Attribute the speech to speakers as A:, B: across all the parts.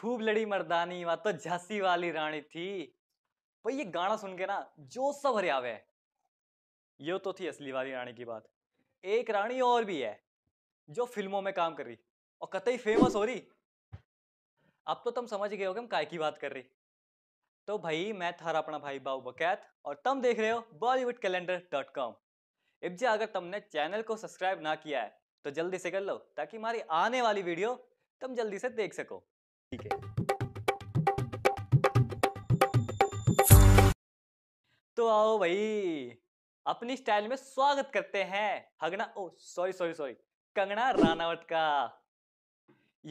A: खूब लड़ी मर्दानी वा तो झांसी वाली रानी थी भाई ये गाना सुन के ना जो सब हरियावे है ये तो थी असली वाली रानी की बात एक रानी और भी है जो फिल्मों में काम कर रही और कतई फेमस हो रही अब तो तुम समझ गए हो कि हम काय की बात कर रही तो भाई मैं थारा अपना भाई बाबू बकैत और तुम देख रहे हो बॉलीवुड कैलेंडर डॉट कॉम इब जी अगर तुमने चैनल को सब्सक्राइब ना किया है तो जल्दी से कर लो ताकि हमारी आने वाली वीडियो तुम जल्दी से देख सको ठीक है तो आओ भाई अपनी स्टाइल में स्वागत करते हैं हगना oh sorry sorry sorry Kangana Ranaut का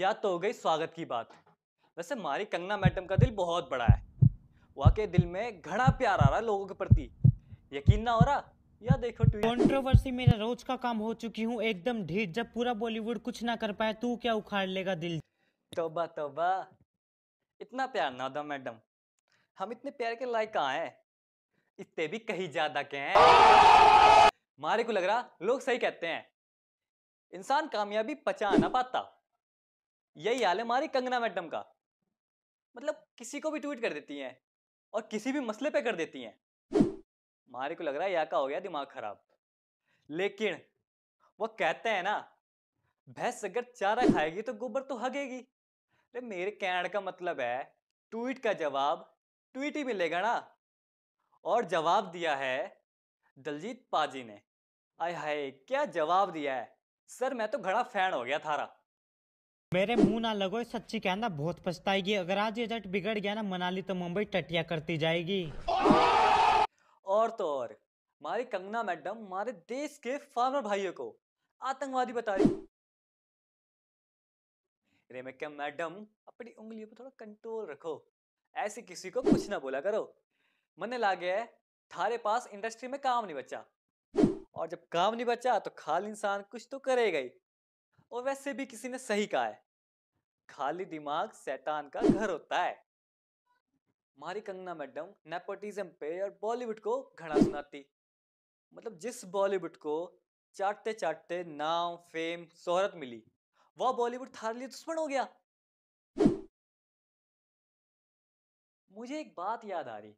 A: या तो हो गई स्वागत की बात वैसे हमारी कंगना मैडम का दिल बहुत बड़ा है वहाँ के दिल में घड़ा प्यार आ रहा है लोगों के प्रति यकीन ना हो रहा या देखो कंट्रोवर्सी मेरा रोज का काम हो चुकी हूँ एकदम ढीठ जब पूरा बॉलीवुड कुछ ना कर पाए तू क्या उखाड़ लेगा दिल तोबा तोबा इतना प्यार ना दो मैडम हम इतने प्यार के लायक कहाँ हैं इतने भी कहीं ज्यादा के हैं मारे को लग रहा लोग सही कहते हैं इंसान कामयाबी पचा ना पाता यही हाल है मारी कंगना मैडम का मतलब किसी को भी ट्वीट कर देती हैं और किसी भी मसले पे कर देती हैं मारे को लग रहा है या का हो गया दिमाग खराब लेकिन वो कहते हैं ना भैंस अगर चारा खाएगी तो गोबर तो हगेगी अरे मेरे कहने का मतलब है ट्वीट का जवाब ट्वीट ही मिलेगा ना और जवाब दिया है दलजीत पाजी ने आय हाय क्या जवाब दिया है सर मैं तो घड़ा फैन हो गया थारा मेरे मुंह ना लगो सच्ची कहना बहुत पछताएगी अगर आज ये जट बिगड़ गया ना मनाली तो मुंबई टटिया करती जाएगी और तो और मारी कंगना मैडम मारे देश के फार्मर भाइयों को आतंकवादी बता रही रेमेक्का मैडम अपनी उंगलियों पर थोड़ा कंट्रोल रखो ऐसे किसी को कुछ ना बोला करो मन लागे है थारे पास इंडस्ट्री में काम नहीं बचा और जब काम नहीं बचा तो खाल इंसान कुछ तो करेगा ही और वैसे भी किसी ने सही कहा है खाली दिमाग सैतान का घर होता है मारी कंगना मैडम नेपोटिज्म पे और बॉलीवुड को घड़ा सुनाती मतलब जिस बॉलीवुड को चाटते चाटते नाम फेम शोहरत मिली वह बॉलीवुड थार लिए दुश्मन हो गया मुझे एक बात याद आ रही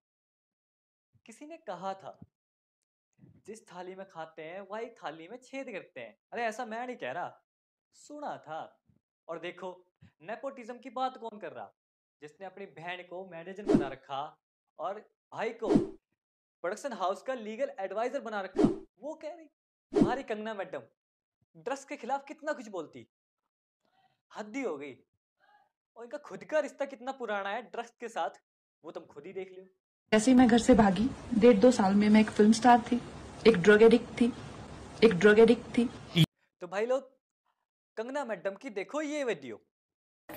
A: किसी ने कहा था जिस थाली में खाते हैं वह एक थाली में छेद करते हैं अरे ऐसा मैं नहीं कह रहा सुना था और देखो नेपोटिज्म की बात कौन कर रहा जिसने अपनी बहन को मैनेजर बना रखा और भाई को प्रोडक्शन हाउस का लीगल एडवाइजर बना रखा वो कह रही हमारी कंगना मैडम ड्रग्स के खिलाफ कितना कुछ बोलती हद ही हो गई और इनका खुद का रिश्ता कितना पुराना है ड्रग्स के साथ वो तुम खुद ही देख लियो जैसे मैं घर से भागी डेढ़ दो साल में मैं एक फिल्म स्टार थी एक ड्रग एडिक्ट थी एक ड्रग एडिक्ट थी तो भाई लोग कंगना मैडम की देखो ये वीडियो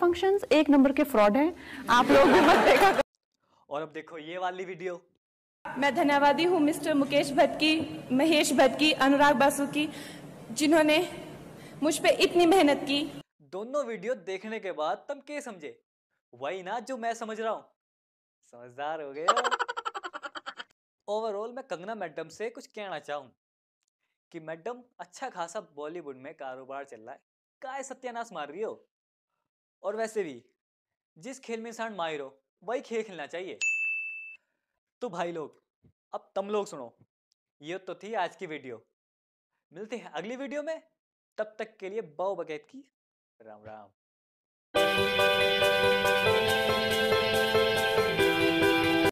A: फंक्शन एक नंबर के फ्रॉड है आप लोग भी मत देखा कर। और अब देखो ये वाली वीडियो मैं धन्यवादी हूँ मिस्टर मुकेश भट्ट की महेश भट्ट की अनुराग बासु की जिन्होंने मुझ पर इतनी मेहनत की दोनों वीडियो देखने के बाद तुम के समझे वही ना जो मैं समझ रहा हूँ समझदार हो गए ओवरऑल मैं कंगना मैडम से कुछ कहना चाहूँ कि मैडम अच्छा खासा बॉलीवुड में कारोबार चल रहा है काय सत्यानाश मार रही हो और वैसे भी जिस खेल में इंसान माहिर हो वही खेल खेलना चाहिए तो भाई लोग अब तुम लोग सुनो ये तो थी आज की वीडियो मिलते हैं अगली वीडियो में तब तक के लिए बाओ बकैत की Ram Ram.